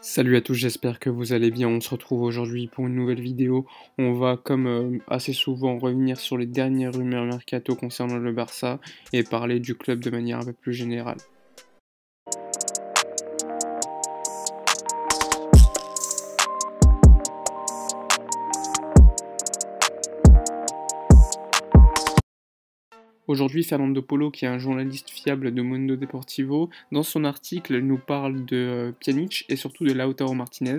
Salut à tous, j'espère que vous allez bien. On se retrouve aujourd'hui pour une nouvelle vidéo. On va, comme euh, assez souvent, revenir sur les dernières rumeurs mercato concernant le Barça et parler du club de manière un peu plus générale. Aujourd'hui, Fernando Polo, qui est un journaliste fiable de Mundo Deportivo, dans son article nous parle de euh, Pjanic et surtout de Lautaro Martinez.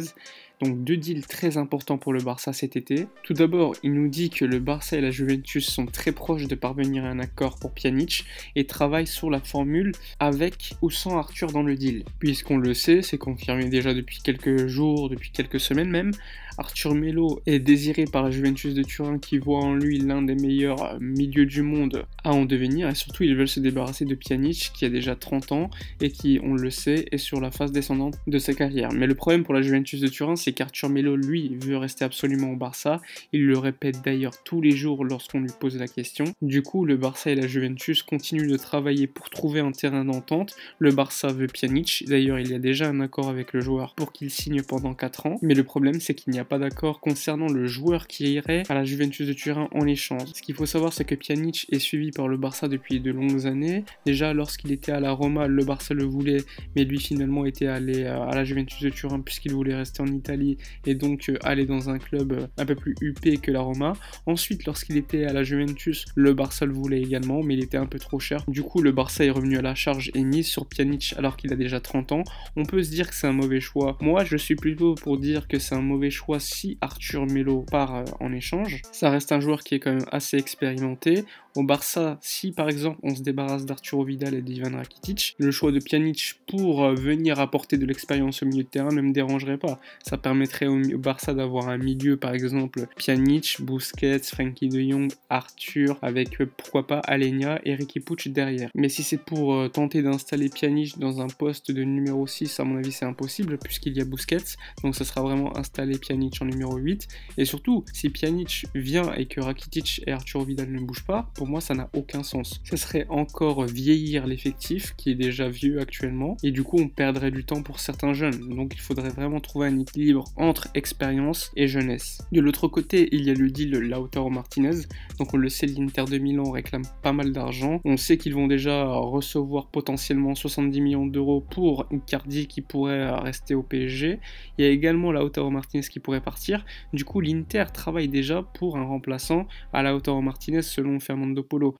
Donc deux deals très importants pour le Barça cet été. Tout d'abord, il nous dit que le Barça et la Juventus sont très proches de parvenir à un accord pour Pjanic et travaillent sur la formule avec ou sans Arthur dans le deal. Puisqu'on le sait, c'est confirmé déjà depuis quelques jours, depuis quelques semaines même, Arthur Melo est désiré par la Juventus de Turin qui voit en lui l'un des meilleurs euh, milieux du monde à en devenir et surtout ils veulent se débarrasser de Pjanic qui a déjà 30 ans et qui, on le sait, est sur la phase descendante de sa carrière. Mais le problème pour la Juventus de Turin, c'est c'est qu'Arthur Melo, lui, veut rester absolument au Barça. Il le répète d'ailleurs tous les jours lorsqu'on lui pose la question. Du coup, le Barça et la Juventus continuent de travailler pour trouver un terrain d'entente. Le Barça veut Pjanic, d'ailleurs il y a déjà un accord avec le joueur pour qu'il signe pendant 4 ans, mais le problème c'est qu'il n'y a pas d'accord concernant le joueur qui irait à la Juventus de Turin en échange. Ce qu'il faut savoir c'est que Pjanic est suivi par le Barça depuis de longues années. Déjà lorsqu'il était à la Roma, le Barça le voulait, mais lui finalement était allé à la Juventus de Turin puisqu'il voulait rester en Italie et donc euh, aller dans un club euh, un peu plus huppé que la Roma. Ensuite, lorsqu'il était à la Juventus, le Barça le voulait également, mais il était un peu trop cher. Du coup, le Barça est revenu à la charge et mis sur Pjanic alors qu'il a déjà 30 ans. On peut se dire que c'est un mauvais choix. Moi, je suis plutôt pour dire que c'est un mauvais choix si Arthur Melo part euh, en échange. Ça reste un joueur qui est quand même assez expérimenté. Au Barça, si par exemple on se débarrasse d'Arturo Vidal et d'Ivan Rakitic, le choix de Pjanic pour euh, venir apporter de l'expérience au milieu de terrain ne me dérangerait pas. Ça permettrait au Barça d'avoir un milieu par exemple Pjanic, Busquets, Frankie de Jong, Arthur, avec euh, pourquoi pas Alenia et Ricky Pucci derrière. Mais si c'est pour euh, tenter d'installer Pjanic dans un poste de numéro 6, à mon avis, c'est impossible puisqu'il y a Busquets. Donc ça sera vraiment installer Pjanic en numéro 8. Et surtout, si Pjanic vient et que Rakitic et Arthur Vidal ne bougent pas, pour moi, ça n'a aucun sens. Ce serait encore vieillir l'effectif qui est déjà vieux actuellement, et du coup, on perdrait du temps pour certains jeunes. Donc, il faudrait vraiment trouver un équilibre entre expérience et jeunesse. De l'autre côté, il y a le deal Lautaro Martinez. Donc, on le sait, l'Inter de Milan réclame pas mal d'argent. On sait qu'ils vont déjà recevoir potentiellement 70 millions d'euros pour Icardi qui pourrait rester au PSG. Il y a également Lautaro Martinez qui pourrait partir. Du coup, l'Inter travaille déjà pour un remplaçant à Lautaro Martinez selon Fernando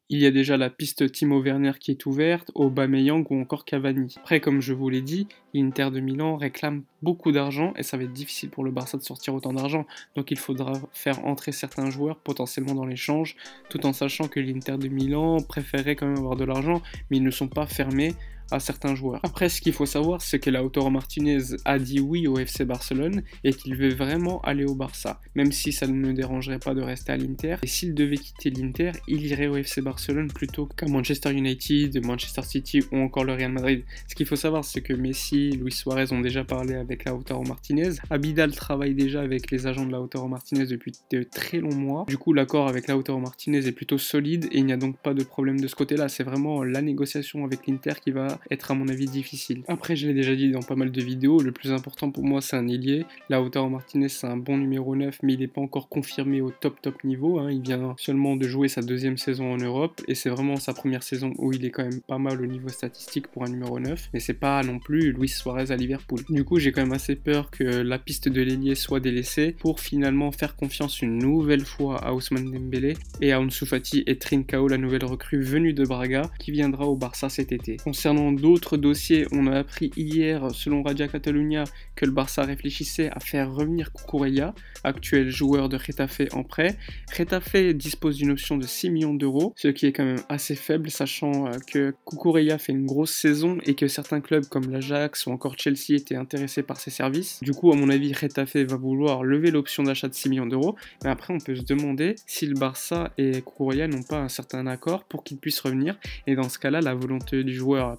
il y a déjà la piste Timo Werner qui est ouverte, Aubameyang ou encore Cavani. Après, comme je vous l'ai dit, L'Inter de Milan réclame beaucoup d'argent et ça va être difficile pour le Barça de sortir autant d'argent. Donc il faudra faire entrer certains joueurs potentiellement dans l'échange, tout en sachant que l'Inter de Milan préférerait quand même avoir de l'argent, mais ils ne sont pas fermés à certains joueurs. Après, ce qu'il faut savoir, c'est que Lautaro Martinez a dit oui au FC Barcelone et qu'il veut vraiment aller au Barça, même si ça ne me dérangerait pas de rester à l'Inter. Et s'il devait quitter l'Inter, il irait au FC Barcelone plutôt qu'à Manchester United, Manchester City ou encore le Real Madrid. Ce qu'il faut savoir, c'est que Messi, Luis Suarez ont déjà parlé avec Lautaro Martinez. Abidal travaille déjà avec les agents de Lautaro Martinez depuis de très longs mois. Du coup, l'accord avec Lautaro Martinez est plutôt solide et il n'y a donc pas de problème de ce côté-là. C'est vraiment la négociation avec l'Inter qui va être à mon avis difficile. Après, je l'ai déjà dit dans pas mal de vidéos, le plus important pour moi c'est un ailier. Lautaro Martinez c'est un bon numéro 9, mais il n'est pas encore confirmé au top top niveau. Hein. Il vient seulement de jouer sa deuxième saison en Europe, et c'est vraiment sa première saison où il est quand même pas mal au niveau statistique pour un numéro 9, mais c'est pas non plus Luis Suarez à Liverpool. Du coup, j'ai quand même assez peur que la piste de l'ailier soit délaissée pour finalement faire confiance une nouvelle fois à Ousmane Dembélé et à Onsoufati et Trincao, la nouvelle recrue venue de Braga, qui viendra au Barça cet été. Concernant d'autres dossiers, on a appris hier, selon Radia Catalunya, que le Barça réfléchissait à faire revenir Cucurella, actuel joueur de Retafe en prêt. Retafe dispose d'une option de 6 millions d'euros, ce qui est quand même assez faible, sachant euh, que Cucurella fait une grosse saison et que certains clubs comme l'Ajax ou encore Chelsea étaient intéressés par ses services. Du coup, à mon avis, Retafe va vouloir lever l'option d'achat de 6 millions d'euros, mais après, on peut se demander si le Barça et Cucurella n'ont pas un certain accord pour qu'ils puissent revenir, et dans ce cas-là, la volonté du joueur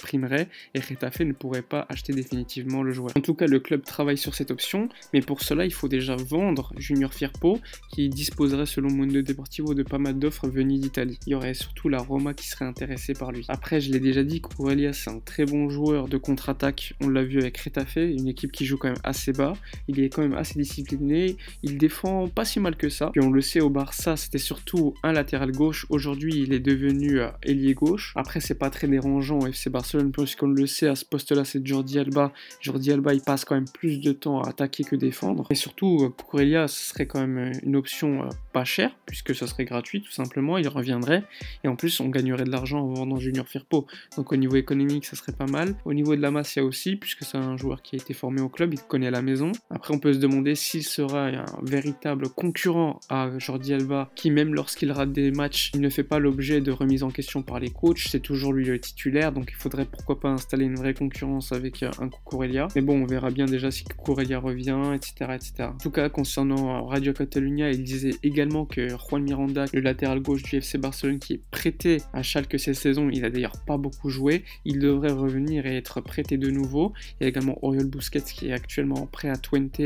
et Retafe ne pourrait pas acheter définitivement le joueur. En tout cas, le club travaille sur cette option, mais pour cela, il faut déjà vendre Junior Firpo, qui disposerait selon Mundo Deportivo de pas mal d'offres venues d'Italie. Il y aurait surtout la Roma qui serait intéressée par lui. Après, je l'ai déjà dit, Corellia c'est un très bon joueur de contre-attaque, on l'a vu avec Retafe, une équipe qui joue quand même assez bas, il est quand même assez discipliné, il défend pas si mal que ça, puis on le sait au Barça, c'était surtout un latéral gauche, aujourd'hui il est devenu euh, ailier gauche, après c'est pas très dérangeant au FC Barcelone, puisqu'on le sait, à ce poste-là, c'est Jordi Alba. Jordi Alba, il passe quand même plus de temps à attaquer que défendre. Et surtout, euh, Elia ce serait quand même euh, une option euh, pas chère, puisque ça serait gratuit, tout simplement. Il reviendrait. Et en plus, on gagnerait de l'argent en vendant Junior Firpo. Donc, au niveau économique, ça serait pas mal. Au niveau de la masse, il aussi, puisque c'est un joueur qui a été formé au club, il connaît la maison. Après, on peut se demander s'il sera un véritable concurrent à Jordi Alba, qui, même lorsqu'il rate des matchs, il ne fait pas l'objet de remise en question par les coachs. C'est toujours lui le titulaire, donc il faudrait pourquoi pas installer une vraie concurrence avec euh, un Cucurella. Mais bon, on verra bien déjà si Cucurella revient, etc., etc. En tout cas, concernant euh, Radio Catalunya, il disait également que Juan Miranda, le latéral gauche du FC Barcelone qui est prêté à Schalke cette saison, il a d'ailleurs pas beaucoup joué, il devrait revenir et être prêté de nouveau. Il y a également Oriol Busquets qui est actuellement prêt à Twente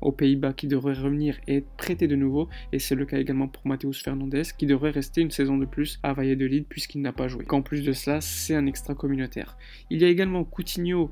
aux Pays-Bas qui devrait revenir et être prêté de nouveau. Et c'est le cas également pour Mateus Fernandez qui devrait rester une saison de plus à Valladolid puisqu'il n'a pas joué. Qu'en plus de cela, c'est un extra communautaire. Il y a également Coutinho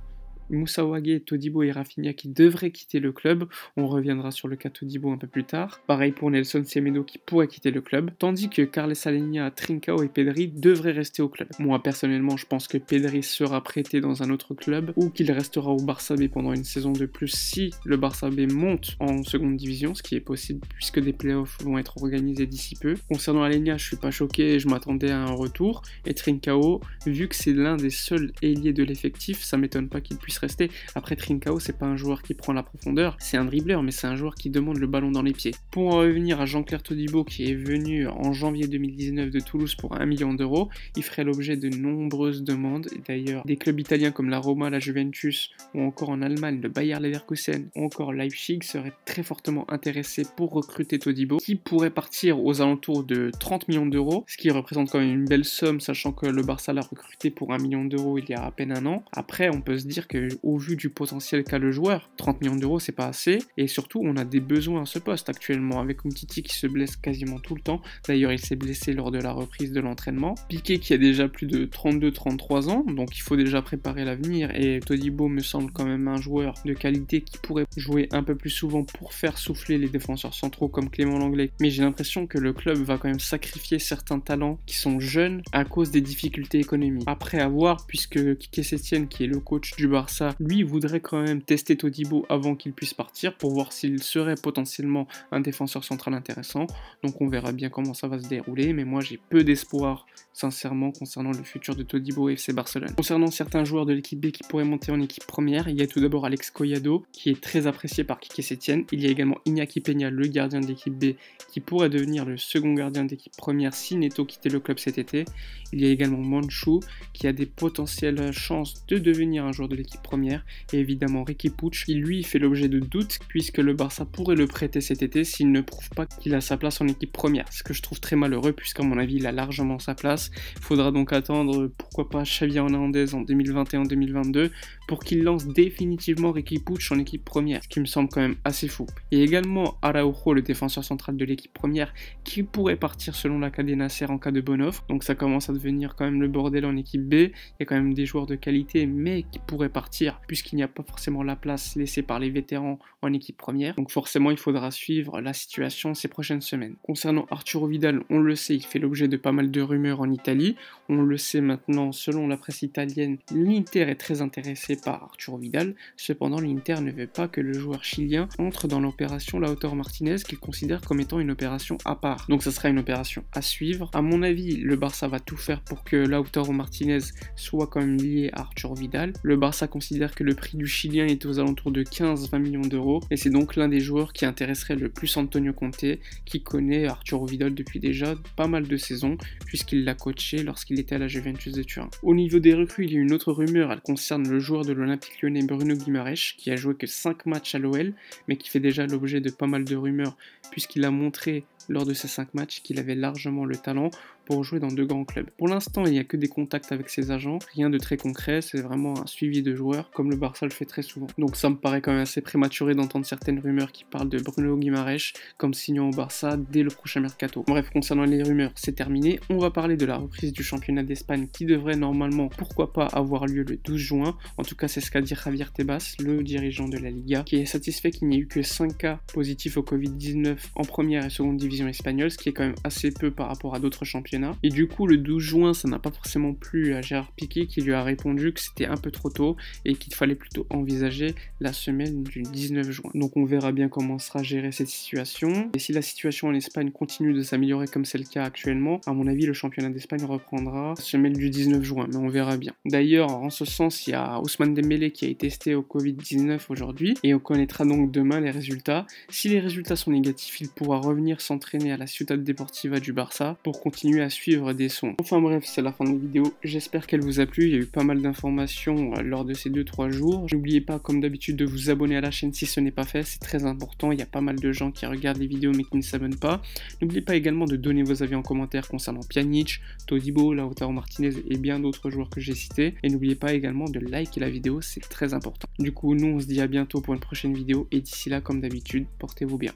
Moussa et Todibo et Rafinha qui devraient quitter le club. On reviendra sur le cas Todibo un peu plus tard. Pareil pour Nelson Semedo qui pourrait quitter le club. Tandis que Carles Alenia, Trincao et Pedri devraient rester au club. Moi personnellement, je pense que Pedri sera prêté dans un autre club ou qu'il restera au Barça B pendant une saison de plus si le Barça B monte en seconde division, ce qui est possible puisque des playoffs vont être organisés d'ici peu. Concernant Alenia, je suis pas choqué, je m'attendais à un retour. Et Trincao, vu que c'est l'un des seuls ailiers de l'effectif, ça m'étonne pas qu'il puisse rester. Après Trincao, c'est pas un joueur qui prend la profondeur, c'est un dribbleur, mais c'est un joueur qui demande le ballon dans les pieds. Pour en revenir à Jean-Claire Todibo qui est venu en janvier 2019 de Toulouse pour 1 million d'euros, il ferait l'objet de nombreuses demandes. D'ailleurs, des clubs italiens comme la Roma, la Juventus ou encore en Allemagne le Bayer Leverkusen ou encore Leipzig seraient très fortement intéressés pour recruter Todibo qui pourrait partir aux alentours de 30 millions d'euros, ce qui représente quand même une belle somme sachant que le Barça l'a recruté pour 1 million d'euros il y a à peine un an. Après, on peut se dire que au vu du potentiel qu'a le joueur, 30 millions d'euros, c'est pas assez. Et surtout, on a des besoins à ce poste actuellement, avec Umtiti qui se blesse quasiment tout le temps. D'ailleurs, il s'est blessé lors de la reprise de l'entraînement. Piqué qui a déjà plus de 32-33 ans, donc il faut déjà préparer l'avenir. Et Todibo me semble quand même un joueur de qualité qui pourrait jouer un peu plus souvent pour faire souffler les défenseurs centraux comme Clément Langlais. Mais j'ai l'impression que le club va quand même sacrifier certains talents qui sont jeunes à cause des difficultés économiques. Après avoir, puisque Kike Sétienne, qui est le coach du Barça, lui voudrait quand même tester Todibo avant qu'il puisse partir pour voir s'il serait potentiellement un défenseur central intéressant. Donc on verra bien comment ça va se dérouler, mais moi j'ai peu d'espoir sincèrement concernant le futur de Todibo et FC Barcelone. Concernant certains joueurs de l'équipe B qui pourraient monter en équipe première, il y a tout d'abord Alex Collado qui est très apprécié par Kike Sétienne. Il y a également Iñaki Peña, le gardien de l'équipe B, qui pourrait devenir le second gardien d'équipe première si Neto quittait le club cet été. Il y a également Manchu qui a des potentielles chances de devenir un joueur de l'équipe première, et évidemment Ricky Pucci, qui lui fait l'objet de doutes puisque le Barça pourrait le prêter cet été s'il ne prouve pas qu'il a sa place en équipe première, ce que je trouve très malheureux puisqu'à mon avis il a largement sa place. Faudra donc attendre pourquoi pas Xavi Hernandez en 2021-2022 pour qu'il lance définitivement Ricky Pucci en équipe première, ce qui me semble quand même assez fou. Il y a également Araujo, le défenseur central de l'équipe première, qui pourrait partir selon la cadena serre en cas de bonne offre. Donc ça commence à devenir quand même le bordel en équipe B. Il y a quand même des joueurs de qualité, mais qui pourraient partir puisqu'il n'y a pas forcément la place laissée par les vétérans en équipe première. Donc forcément, il faudra suivre la situation ces prochaines semaines. Concernant Arturo Vidal, on le sait, il fait l'objet de pas mal de rumeurs en Italie. On le sait maintenant, selon la presse italienne, l'Inter est très intéressé par Arthur Vidal. Cependant, l'Inter ne veut pas que le joueur chilien entre dans l'opération Lautaro Martinez qu'il considère comme étant une opération à part. Donc ça sera une opération à suivre. À mon avis, le Barça va tout faire pour que Lautaro Martinez soit quand même lié à Arthur Vidal. Le Barça considère que le prix du chilien est aux alentours de 15-20 millions d'euros et c'est donc l'un des joueurs qui intéresserait le plus Antonio Conte qui connaît Arturo Vidal depuis déjà pas mal de saisons puisqu'il l'a coaché lorsqu'il était à la Juventus de Turin. Au niveau des recrues, il y a une autre rumeur, elle concerne le joueur de l'Olympique lyonnais Bruno Guimaraes, qui a joué que 5 matchs à l'OL, mais qui fait déjà l'objet de pas mal de rumeurs, puisqu'il a montré lors de ces 5 matchs qu'il avait largement le talent pour jouer dans deux grands clubs. Pour l'instant, il n'y a que des contacts avec ses agents, rien de très concret, c'est vraiment un suivi de joueurs comme le Barça le fait très souvent. Donc ça me paraît quand même assez prématuré d'entendre certaines rumeurs qui parlent de Bruno Guimaraes comme signant au Barça dès le prochain mercato. Bref, concernant les rumeurs, c'est terminé. On va parler de la reprise du championnat d'Espagne qui devrait normalement, pourquoi pas, avoir lieu le 12 juin. En tout cas, c'est ce qu'a dit Javier Tebas, le dirigeant de la Liga, qui est satisfait qu'il n'y ait eu que 5 cas positifs au Covid-19 en première et seconde division espagnole, ce qui est quand même assez peu par rapport à d'autres championnats et du coup, le 12 juin, ça n'a pas forcément plu à Gérard Piquet qui lui a répondu que c'était un peu trop tôt et qu'il fallait plutôt envisager la semaine du 19 juin. Donc on verra bien comment sera gérée cette situation. Et si la situation en Espagne continue de s'améliorer comme c'est le cas actuellement, à mon avis, le championnat d'Espagne reprendra la semaine du 19 juin, mais on verra bien. D'ailleurs, en ce sens, il y a Ousmane Dembélé qui a été testé au Covid-19 aujourd'hui et on connaîtra donc demain les résultats. Si les résultats sont négatifs, il pourra revenir s'entraîner à la Ciudad Deportiva du Barça pour continuer à à suivre des sons. Enfin bref, c'est la fin de la vidéo, j'espère qu'elle vous a plu, il y a eu pas mal d'informations euh, lors de ces 2-3 jours. N'oubliez pas comme d'habitude de vous abonner à la chaîne si ce n'est pas fait, c'est très important, il y a pas mal de gens qui regardent les vidéos mais qui ne s'abonnent pas. N'oubliez pas également de donner vos avis en commentaire concernant Pjanic, Todibo, Lautaro Martinez et bien d'autres joueurs que j'ai cités. Et n'oubliez pas également de liker la vidéo, c'est très important. Du coup, nous on se dit à bientôt pour une prochaine vidéo et d'ici là, comme d'habitude, portez-vous bien.